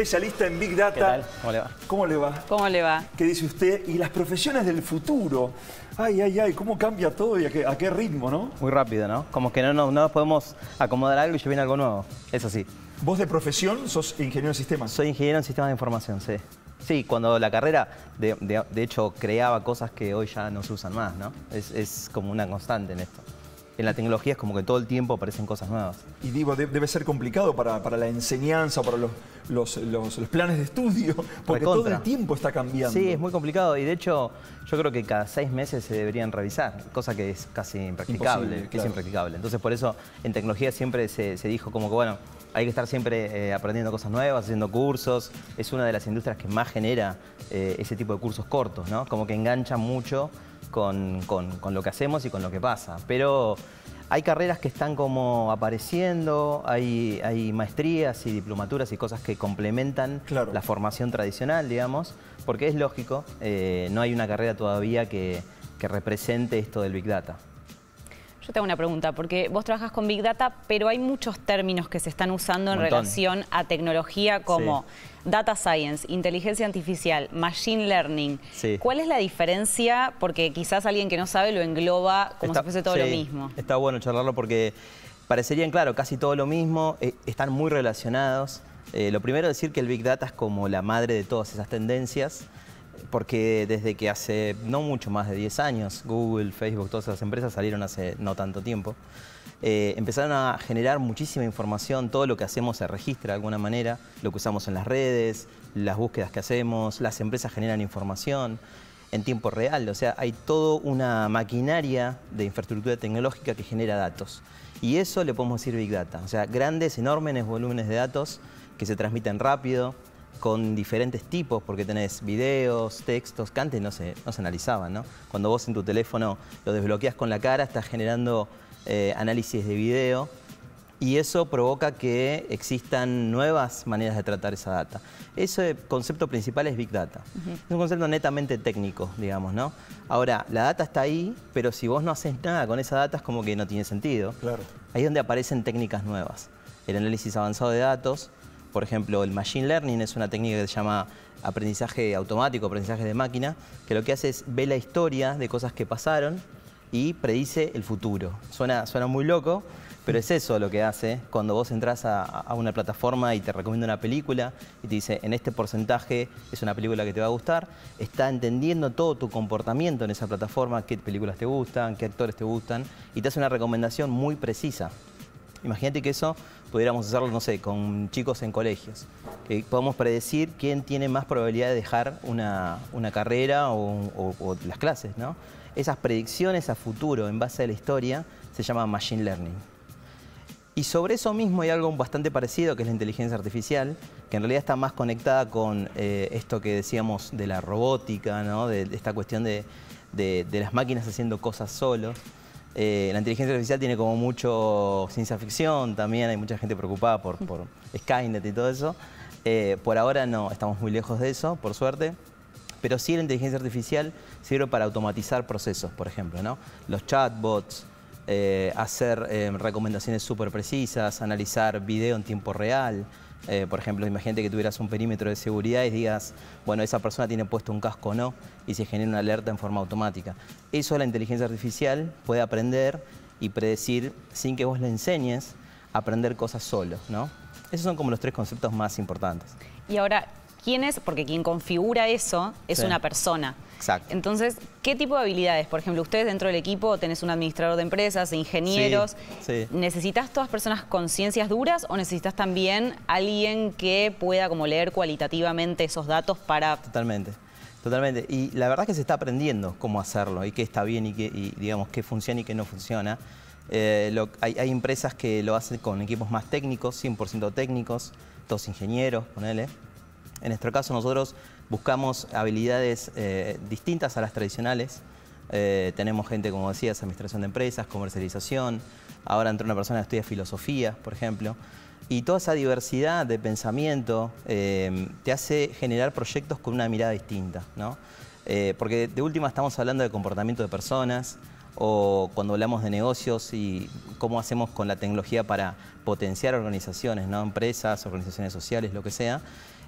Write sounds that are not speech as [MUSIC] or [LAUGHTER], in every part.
especialista en Big Data. ¿Cómo le va? ¿Cómo le va? ¿Cómo le va? ¿Qué dice usted? Y las profesiones del futuro. Ay, ay, ay, cómo cambia todo y a qué, a qué ritmo, ¿no? Muy rápido, ¿no? Como que no, nos podemos acomodar algo y ya viene algo nuevo. Es así. ¿Vos de profesión sos ingeniero en sistemas? Soy ingeniero en sistemas de información, sí. Sí, cuando la carrera, de, hecho, creaba cosas que hoy ya no se usan más, ¿no? es como una constante en esto en la tecnología es como que todo el tiempo aparecen cosas nuevas. Y digo, debe ser complicado para, la enseñanza, para los, planes de estudio, porque todo el tiempo está cambiando. Sí, es muy complicado y de hecho yo creo que cada seis meses se deberían revisar, cosa que es casi impracticable, que es impracticable. Entonces por eso en tecnología siempre se, dijo como que bueno, hay que estar siempre eh, aprendiendo cosas nuevas, haciendo cursos. Es una de las industrias que más genera eh, ese tipo de cursos cortos, ¿no? Como que engancha mucho con, con, lo que hacemos y con lo que pasa. Pero hay carreras que están como apareciendo, hay, maestrías y diplomaturas y cosas que complementan la formación tradicional, digamos, porque es lógico, eh, no hay una carrera todavía que represente esto del Big Data. Yo tengo una pregunta, porque vos trabajas con Big Data, pero hay muchos términos que se están usando en relación a tecnología como Data Science, Inteligencia Artificial, Machine Learning. ¿Cuál es la diferencia? Porque quizás alguien que no sabe lo engloba como si fuese todo lo mismo. Está bueno charlarlo porque parecerían, claro, casi todo lo mismo, eh, están muy relacionados. Eh, lo primero decir que el Big Data es como la madre de todas esas tendencias porque desde que hace no mucho más de 10 años, Google, Facebook, todas esas empresas salieron hace no tanto tiempo, eh, empezaron a generar muchísima información, todo lo que hacemos se registra de alguna manera, lo que usamos en las redes, las búsquedas que hacemos, las empresas generan información en tiempo real, o sea, hay toda una maquinaria de infraestructura tecnológica que genera datos. Y eso le podemos decir Big Data, o sea, grandes, enormes volúmenes de datos que se transmiten rápido, con diferentes tipos, porque tenés videos, textos, que antes no se, analizaban, ¿no? Cuando vos en tu teléfono lo desbloqueas con la cara, estás generando eh, análisis de video y eso provoca que existan nuevas maneras de tratar esa data. Ese concepto principal es Big Data. Es un concepto netamente técnico, digamos, ¿no? Ahora, la data está ahí, pero si vos no haces nada con esa data es como que no tiene sentido. Claro. Ahí es donde aparecen técnicas nuevas. El análisis avanzado de datos, por ejemplo, el Machine Learning es una técnica que se llama aprendizaje automático, aprendizaje de máquina, que lo que hace es ver la historia de cosas que pasaron y predice el futuro. Suena, suena muy loco, pero es eso lo que hace cuando vos entras a, a, una plataforma y te recomienda una película y te dice, en este porcentaje es una película que te va a gustar, está entendiendo todo tu comportamiento en esa plataforma, qué películas te gustan, qué actores te gustan, y te hace una recomendación muy precisa. Imagínate que eso pudiéramos hacerlo, no sé, con chicos en colegios. que podemos predecir quién tiene más probabilidad de dejar una, carrera o, las clases, ¿no? Esas predicciones a futuro en base a la historia se llama Machine Learning. Y sobre eso mismo hay algo bastante parecido, que es la inteligencia artificial, que en realidad está más conectada con eh, esto que decíamos de la robótica, ¿no? de, esta cuestión de, de las máquinas haciendo cosas solos. Eh, la inteligencia artificial tiene como mucho ciencia ficción también, hay mucha gente preocupada por, [LAUGHS] Skynet y todo eso. Eh, por ahora no, estamos muy lejos de eso, por suerte. Pero sí la inteligencia artificial sirve para automatizar procesos, por ejemplo, ¿no? Los chatbots, eh, hacer em, recomendaciones súper precisas, analizar video en tiempo real, eh, por ejemplo, imagínate que tuvieras un perímetro de seguridad y digas, bueno, esa persona tiene puesto un casco o no, y se genera una alerta en forma automática. Eso la inteligencia artificial puede aprender y predecir sin que vos le enseñes a aprender cosas solo, ¿no? Esos son como los tres conceptos más importantes. Y ahora, quién es, porque quien configura eso es una persona. Exacto. Entonces, ¿qué tipo de habilidades? Por ejemplo, ustedes dentro del equipo tenés un administrador de empresas, ingenieros. Sí, ¿Necesitas todas personas con ciencias duras o necesitas también alguien que pueda como leer cualitativamente esos datos para... Totalmente. Totalmente. Y la verdad es que se está aprendiendo cómo hacerlo y qué está bien y, qué, digamos qué funciona y qué no funciona. Eh, hay, hay, empresas que lo hacen con equipos más técnicos, 100% técnicos, todos ingenieros, ponele. En nuestro caso nosotros buscamos habilidades eh, distintas a las tradicionales. Eh, tenemos gente, como decías, administración de empresas, comercialización. Ahora entra una persona que estudia filosofía, por ejemplo. Y toda esa diversidad de pensamiento eh, te hace generar proyectos con una mirada distinta, ¿no? porque de última estamos hablando de comportamiento de personas o cuando hablamos de negocios y cómo hacemos con la tecnología para potenciar organizaciones, ¿no? empresas, organizaciones sociales, lo que sea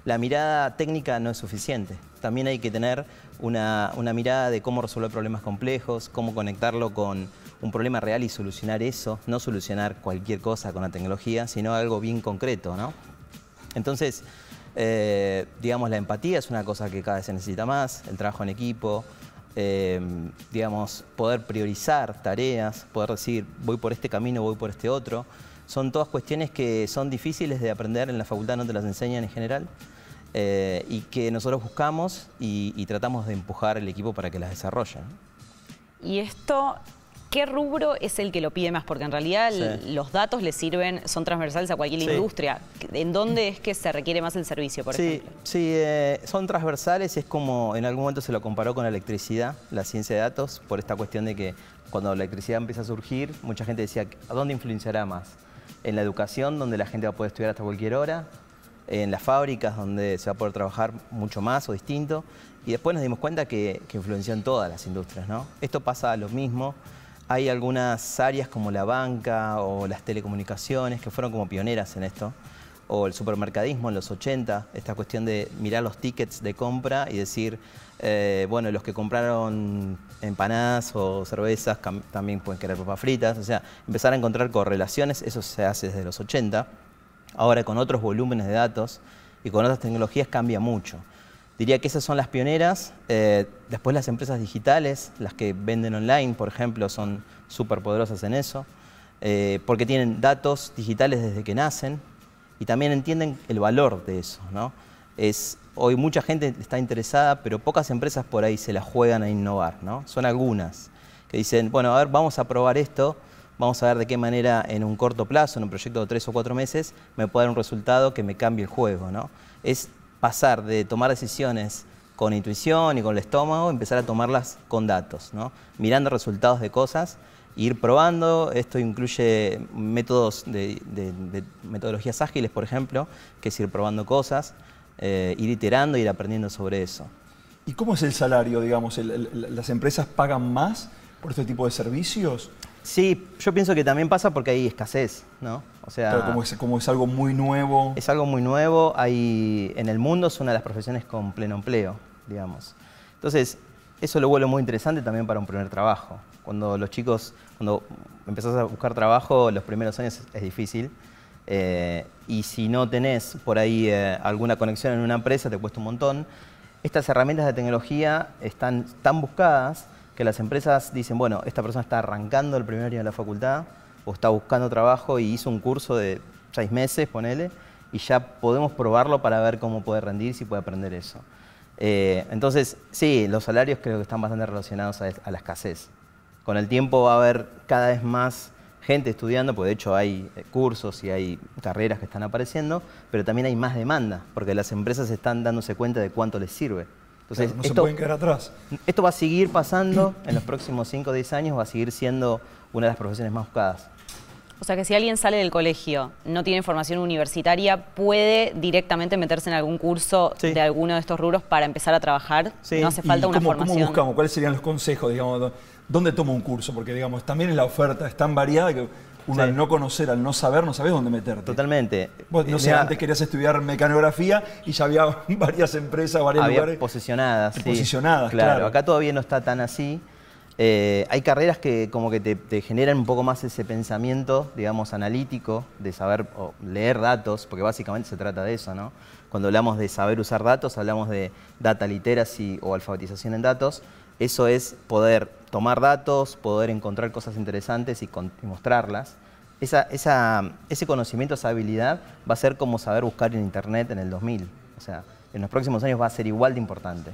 la mirada técnica no es suficiente. También hay que tener una, mirada de cómo resolver problemas complejos, cómo conectarlo con un problema real y solucionar eso, no solucionar cualquier cosa con la tecnología, sino algo bien concreto, Entonces, eh, digamos, la empatía es una cosa que cada vez se necesita más, el trabajo en equipo, eh, digamos, poder priorizar tareas, poder decir, voy por este camino, voy por este otro. Son todas cuestiones que son difíciles de aprender, en la facultad no te las enseñan en general. Eh, y que nosotros buscamos y, tratamos de empujar el equipo para que las desarrollen Y esto, ¿qué rubro es el que lo pide más? Porque en realidad los datos le sirven, son transversales a cualquier industria. ¿En dónde es que se requiere más el servicio, por ejemplo? Sí, eh, son transversales, es como en algún momento se lo comparó con la electricidad, la ciencia de datos, por esta cuestión de que cuando la electricidad empieza a surgir, mucha gente decía, ¿a dónde influenciará más? En la educación, donde la gente va a poder estudiar hasta cualquier hora, en las fábricas donde se va a poder trabajar mucho más o distinto. Y después nos dimos cuenta que, influenció en todas las industrias, Esto pasa lo mismo. Hay algunas áreas como la banca o las telecomunicaciones que fueron como pioneras en esto, o el supermercadismo en los 80, esta cuestión de mirar los tickets de compra y decir, eh, bueno, los que compraron empanadas o cervezas también pueden querer papas fritas, o sea, empezar a encontrar correlaciones, eso se hace desde los 80. Ahora con otros volúmenes de datos y con otras tecnologías cambia mucho. Diría que esas son las pioneras. Eh, después las empresas digitales, las que venden online, por ejemplo, son súper poderosas en eso, eh, porque tienen datos digitales desde que nacen y también entienden el valor de eso. hoy mucha gente está interesada, pero pocas empresas por ahí se la juegan a innovar. Son algunas que dicen, bueno, a ver, vamos a probar esto vamos a ver de qué manera en un corto plazo, en un proyecto de tres o cuatro meses, me puede dar un resultado que me cambie el juego. ¿no? Es pasar de tomar decisiones con intuición y con el estómago, empezar a tomarlas con datos, ¿no? mirando resultados de cosas, ir probando. Esto incluye métodos de, metodologías ágiles, por ejemplo, que es ir probando cosas, eh, ir iterando, ir aprendiendo sobre eso. ¿Y cómo es el salario, digamos? ¿Las empresas pagan más? por este tipo de servicios? Sí, yo pienso que también pasa porque hay escasez, ¿no? O sea, Pero como, es, como es algo muy nuevo. Es algo muy nuevo, hay, en el mundo es una de las profesiones con pleno empleo, digamos. Entonces, eso lo vuelve muy interesante también para un primer trabajo. Cuando los chicos, cuando empezás a buscar trabajo, los primeros años es difícil. Eh, y si no tenés por ahí eh, alguna conexión en una empresa, te cuesta un montón. Estas herramientas de tecnología están tan buscadas que las empresas dicen, bueno, esta persona está arrancando el primer año de la facultad o está buscando trabajo y hizo un curso de seis meses, ponele, y ya podemos probarlo para ver cómo puede rendir, si puede aprender eso. Eh, entonces, sí, los salarios creo que están bastante relacionados a, a, la escasez. Con el tiempo va a haber cada vez más gente estudiando, porque de hecho hay eh, cursos y hay carreras que están apareciendo, pero también hay más demanda, porque las empresas están dándose cuenta de cuánto les sirve no se pueden quedar atrás. Esto va a seguir pasando en los próximos 5 o 10 años, va a seguir siendo una de las profesiones más buscadas. O sea que si alguien sale del colegio, no tiene formación universitaria, puede directamente meterse en algún curso de alguno de estos rubros para empezar a trabajar. No hace falta una formación. ¿Cómo buscamos? ¿Cuáles serían los consejos, digamos? ¿Dónde tomo un curso? Porque, digamos, también es la oferta, es tan variada que uno al no conocer, al no saber, no sabes dónde meterte. Totalmente. no eh, sé, antes querías estudiar mecanografía y ya había [LAUGHS] varias empresas, varios lugares. Posicionadas, Posicionadas, claro, Acá todavía no está tan así. Eh, hay carreras que como que te, generan un poco más ese pensamiento, digamos, analítico, de saber o leer datos, porque básicamente se trata de eso, ¿no? Cuando hablamos de saber usar datos, hablamos de data literacy o alfabetización en datos. Eso es poder tomar datos, poder encontrar cosas interesantes y, mostrarlas. esa, ese conocimiento, esa habilidad va a ser como saber buscar en Internet en el 2000. O sea, en los próximos años va a ser igual de importante.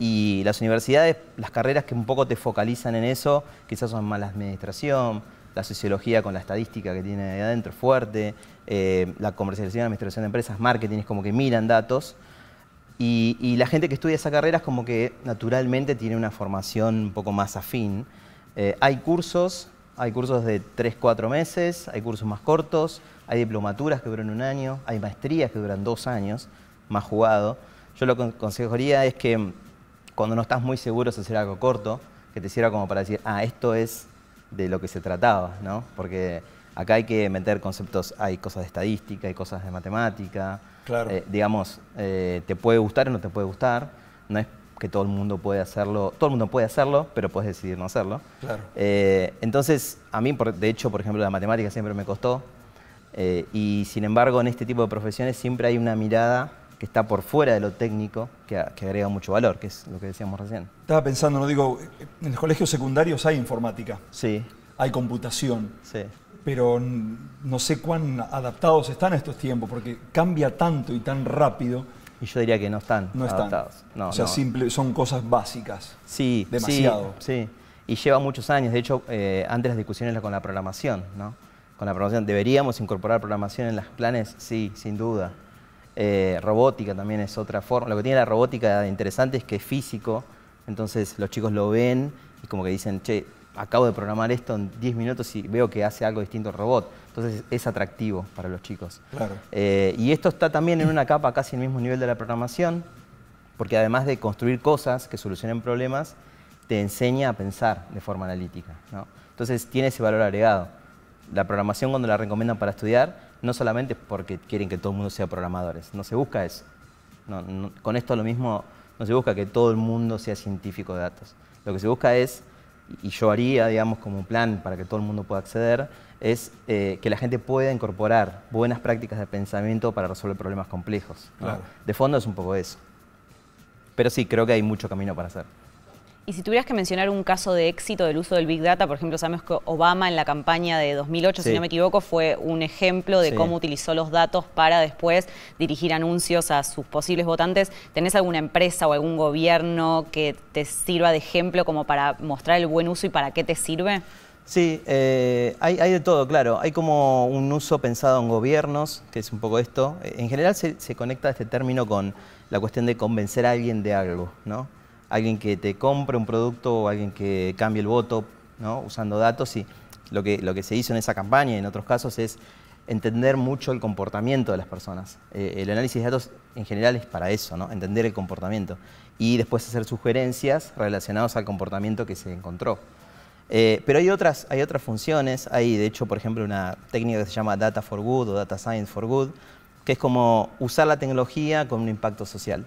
Y las universidades, las carreras que un poco te focalizan en eso, quizás son mala administración, la sociología con la estadística que tiene ahí adentro fuerte, eh, la comercialización, administración de empresas, marketing, es como que miran datos. Y, la gente que estudia esa carrera es como que naturalmente tiene una formación un poco más afín. Eh, hay cursos, hay cursos de 3, 4 meses, hay cursos más cortos, hay diplomaturas que duran un año, hay maestrías que duran dos años, más jugado. Yo lo que aconsejaría es que mm, cuando no estás muy seguro, se hacer algo corto, que te sirva como para decir, ah, esto es de lo que se trataba, ¿no? Porque acá hay que meter conceptos, hay cosas de estadística, hay cosas de matemática. Claro. Eh, digamos, eh, te puede gustar o no te puede gustar. No es que todo el mundo puede hacerlo, todo el mundo puede hacerlo, pero puedes decidir no hacerlo. Claro. Eh, entonces, a mí, de hecho, por ejemplo, la matemática siempre me costó. y sin embargo, en este tipo de profesiones siempre hay una mirada que está por fuera de lo técnico, que, agrega mucho valor, que es lo que decíamos recién. Estaba pensando, no digo, en los colegios secundarios hay informática. Sí. Hay computación. Pero no sé cuán adaptados están a estos tiempos, porque cambia tanto y tan rápido. Y yo diría que no están adaptados. o sea, son cosas básicas. Sí, demasiado. Sí, Y lleva muchos años. De hecho, eh, antes las discusiones con la programación, ¿no? Con la programación. ¿Deberíamos incorporar programación en los planes? Sí, sin duda. Eh, robótica también es otra forma. Lo que tiene la robótica interesante es que es físico, entonces los chicos lo ven y como que dicen, che, acabo de programar esto en 10 minutos y veo que hace algo distinto el robot. Entonces es atractivo para los chicos. Claro. Eh, y esto está también en una capa casi el mismo nivel de la programación, porque además de construir cosas que solucionen problemas, te enseña a pensar de forma analítica. ¿no? Entonces tiene ese valor agregado. La programación cuando la recomiendan para estudiar no solamente porque quieren que todo el mundo sea programadores, no se busca eso. con esto lo mismo, no se busca que todo el mundo sea científico de datos. Lo que se busca es, y yo haría, digamos, como un plan para que todo el mundo pueda acceder, es eh, que la gente pueda incorporar buenas prácticas de pensamiento para resolver problemas complejos. De fondo es un poco eso. Pero sí, creo que hay mucho camino para hacer. Y si tuvieras que mencionar un caso de éxito del uso del Big Data, por ejemplo, sabemos que Obama en la campaña de 2008, si no me equivoco, fue un ejemplo de cómo utilizó los datos para después dirigir anuncios a sus posibles votantes. ¿Tenés alguna empresa o algún gobierno que te sirva de ejemplo como para mostrar el buen uso y para qué te sirve? Sí, eh, hay, de todo, claro. Hay como un uso pensado en gobiernos, que es un poco esto. En general se, se conecta este término con la cuestión de convencer a alguien de algo, ¿no? alguien que te compre un producto o alguien que cambie el voto, ¿no? usando datos. Y lo que, lo que se hizo en esa campaña y en otros casos es entender mucho el comportamiento de las personas. Eh, el análisis de datos en general es para eso, ¿no? entender el comportamiento y después hacer sugerencias relacionadas al comportamiento que se encontró. Eh, pero hay otras, hay otras funciones, hay de hecho, por ejemplo, una técnica que se llama Data for Good o Data Science for Good, que es como usar la tecnología con un impacto social.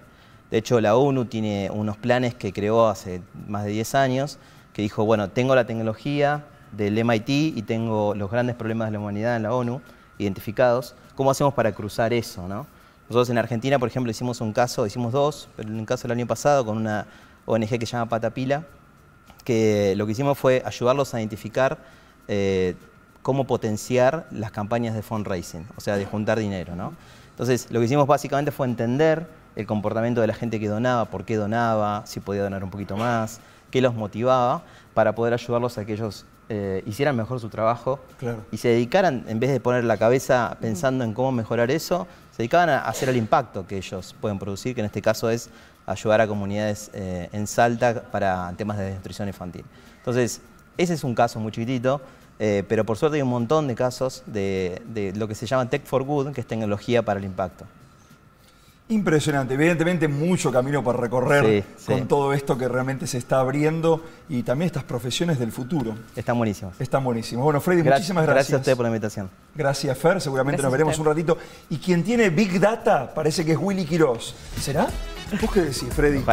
De hecho, la ONU tiene unos planes que creó hace más de 10 años, que dijo, bueno, tengo la tecnología del MIT y tengo los grandes problemas de la humanidad en la ONU identificados, ¿cómo hacemos para cruzar eso? No? Nosotros en Argentina, por ejemplo, hicimos un caso, hicimos dos, pero en un caso del año pasado con una ONG que se llama Patapila, que lo que hicimos fue ayudarlos a identificar eh, cómo potenciar las campañas de fundraising, o sea, de juntar dinero. ¿no? Entonces, lo que hicimos básicamente fue entender el comportamiento de la gente que donaba, por qué donaba, si podía donar un poquito más, qué los motivaba para poder ayudarlos a que ellos eh, hicieran mejor su trabajo y se dedicaran, en vez de poner la cabeza pensando en cómo mejorar eso, se dedicaban a hacer el impacto que ellos pueden producir, que en este caso es ayudar a comunidades eh, en Salta para temas de nutrición infantil. Entonces, ese es un caso muy chiquitito, eh, pero por suerte hay un montón de casos de lo que se llama Tech for Good, que es tecnología para el impacto. Impresionante, evidentemente mucho camino para recorrer con todo esto que realmente se está abriendo y también estas profesiones del futuro. Están buenísimas. Están buenísimas. Bueno, Freddy, muchísimas gracias. Gracias a usted por la invitación. Gracias, Fer. Seguramente nos veremos un ratito. Y quien tiene Big Data parece que es Willy Quiroz. ¿Será? ¿Vos qué decís, Freddy?